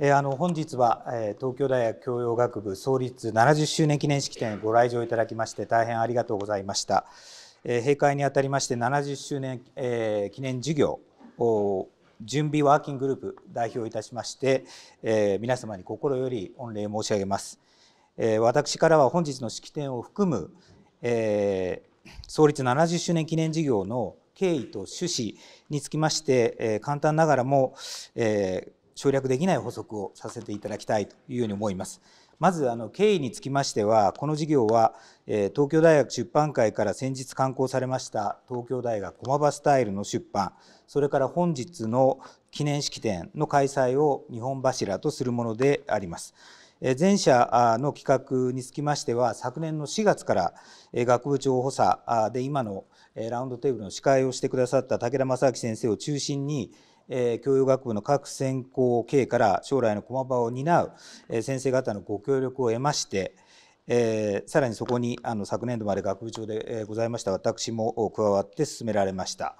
あの本日は東京大学教養学部創立70周年記念式典ご来場いただきまして大変ありがとうございました閉会にあたりまして70周年記念授業準備ワーキンググループ代表いたしまして皆様に心より御礼申し上げます私からは本日の式典を含む創立70周年記念事業の経緯と趣旨につきまして簡単ながらも、えー、省略できない補足をさせていただきたいというように思います。まずあの経緯につきましてはこの事業は、え東京大学出版会から先日刊行されました東京大学駒場スタイルの出版それから本日の記念式典の開催を日本柱とするものであります。前者の企画につきましては昨年の4月から学部長補佐で今のラウンドテーブルの司会をしてくださった武田正明先生を中心にえ教養学部の各専攻経営から将来の駒場を担う、え先生方のご協力を得まして、えさらにそこにあの昨年度まで学部長で、えございました私も加わって進められました。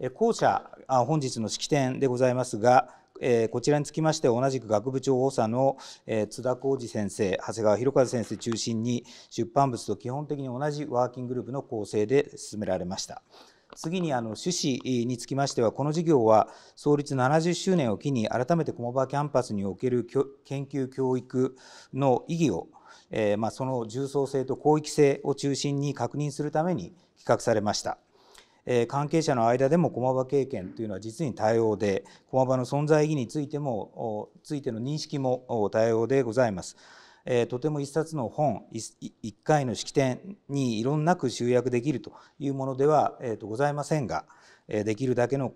え後者あ本日の式典でございますが、えこちらにつきまして同じく学部長補佐の、え津田浩二先生長谷川博和先生中心に出版物と基本的に同じワーキンググループの構成で進められました。次にあの趣旨につきましては、この事業は創立70周年を機に、改めて駒場キャンパスにおける研究・教育の意義を、えー、まあ、その重層性と広域性を中心に確認するために企画されました。関係者の間でも駒場経験というのは実に多様で駒場の存在意義についてもついての認識も多様でございます。えー、とても一冊の本一回の式典にいろんなく集約できるというものでは、えー、とございませんが、えできるだけの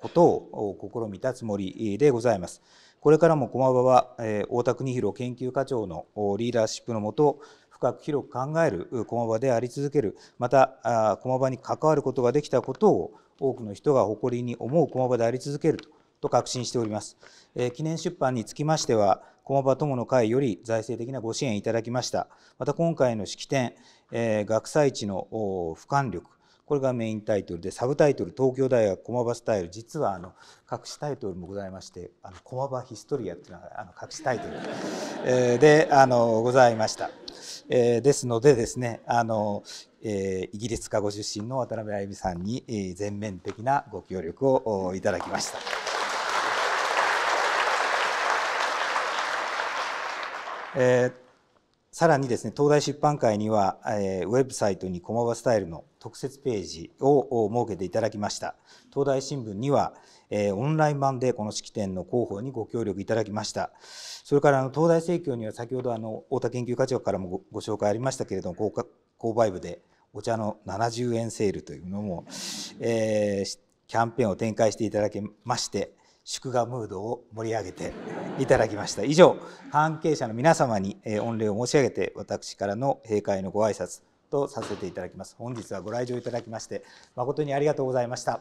ことを試みたつもりでございます。これからも駒場は、えー、太田邦弘研究課長のリーダーシップのもと深く広く考える駒場であり続けるまた駒場に関わることができたことを多くの人が誇りに思う駒場であり続けるとと確信しております。えー、記念出版につきましては、駒場友の会より財政的なご支援いただきました。また今回の式典、えー、学祭地の俯瞰力、これがメインタイトルで、サブタイトル、東京大学駒場スタイル、実はあの隠しタイトルもございまして、あの駒場ヒストリアっていうのがあの隠しタイトル、えであのございました。えー、ですのでですね、あのえー、イギリスかご出身の渡辺あゆみさんに、え全面的なご協力をいただきました。えー、さらにですね東大出版会には、えー、ウェブサイトに駒場スタイルの特設ページを設けていただきました東大新聞には、えー、オンライン版でこの式典の広報にご協力いただきましたそれからあの東大生協には先ほどあの太田研究課長からもご紹介ありましたけれども購買部でお茶の70円セールというのも、えー、キャンペーンを展開していただきまして祝賀ムードを盛り上げていただきました以上関係者の皆様に御礼を申し上げて私からの閉会のご挨拶とさせていただきます本日はご来場いただきまして誠にありがとうございました